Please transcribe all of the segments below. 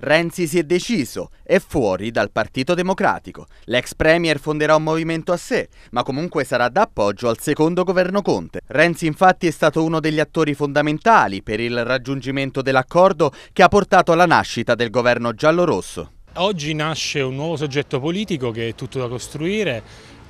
Renzi si è deciso, è fuori dal Partito Democratico. L'ex Premier fonderà un movimento a sé, ma comunque sarà d'appoggio al secondo governo Conte. Renzi infatti è stato uno degli attori fondamentali per il raggiungimento dell'accordo che ha portato alla nascita del governo giallorosso. Oggi nasce un nuovo soggetto politico che è tutto da costruire,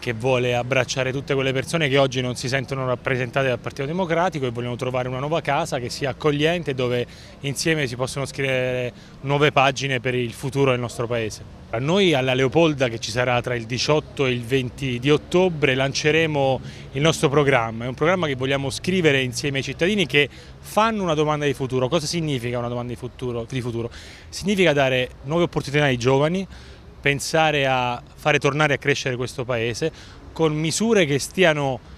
che vuole abbracciare tutte quelle persone che oggi non si sentono rappresentate dal Partito Democratico e vogliono trovare una nuova casa che sia accogliente dove insieme si possono scrivere nuove pagine per il futuro del nostro Paese. A noi alla Leopolda che ci sarà tra il 18 e il 20 di ottobre lanceremo il nostro programma, è un programma che vogliamo scrivere insieme ai cittadini che fanno una domanda di futuro. Cosa significa una domanda di futuro? Di futuro? Significa dare nuove opportunità ai giovani, pensare a fare tornare a crescere questo paese con misure che stiano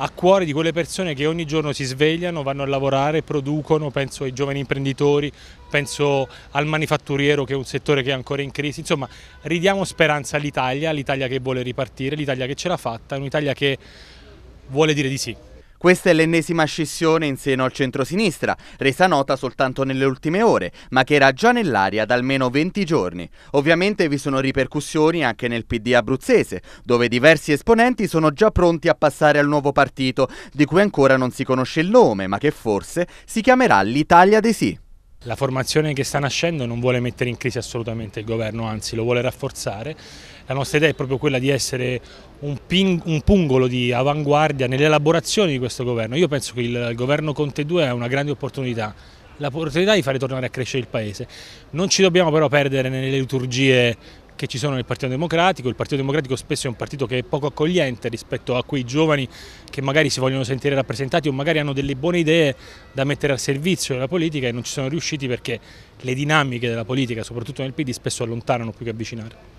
a cuore di quelle persone che ogni giorno si svegliano, vanno a lavorare, producono, penso ai giovani imprenditori, penso al manifatturiero che è un settore che è ancora in crisi, insomma ridiamo speranza all'Italia, all'Italia che vuole ripartire, l'Italia che ce l'ha fatta, un'Italia che vuole dire di sì. Questa è l'ennesima scissione in seno al centro-sinistra, resa nota soltanto nelle ultime ore, ma che era già nell'aria da almeno 20 giorni. Ovviamente vi sono ripercussioni anche nel PD abruzzese, dove diversi esponenti sono già pronti a passare al nuovo partito, di cui ancora non si conosce il nome, ma che forse si chiamerà l'Italia dei Sì. La formazione che sta nascendo non vuole mettere in crisi assolutamente il governo, anzi lo vuole rafforzare. La nostra idea è proprio quella di essere un, ping, un pungolo di avanguardia nell'elaborazione di questo governo. Io penso che il governo Conte 2 è una grande opportunità, l'opportunità di fare tornare a crescere il Paese. Non ci dobbiamo però perdere nelle liturgie che ci sono nel Partito Democratico, il Partito Democratico spesso è un partito che è poco accogliente rispetto a quei giovani che magari si vogliono sentire rappresentati o magari hanno delle buone idee da mettere al servizio della politica e non ci sono riusciti perché le dinamiche della politica, soprattutto nel PD, spesso allontanano più che avvicinare.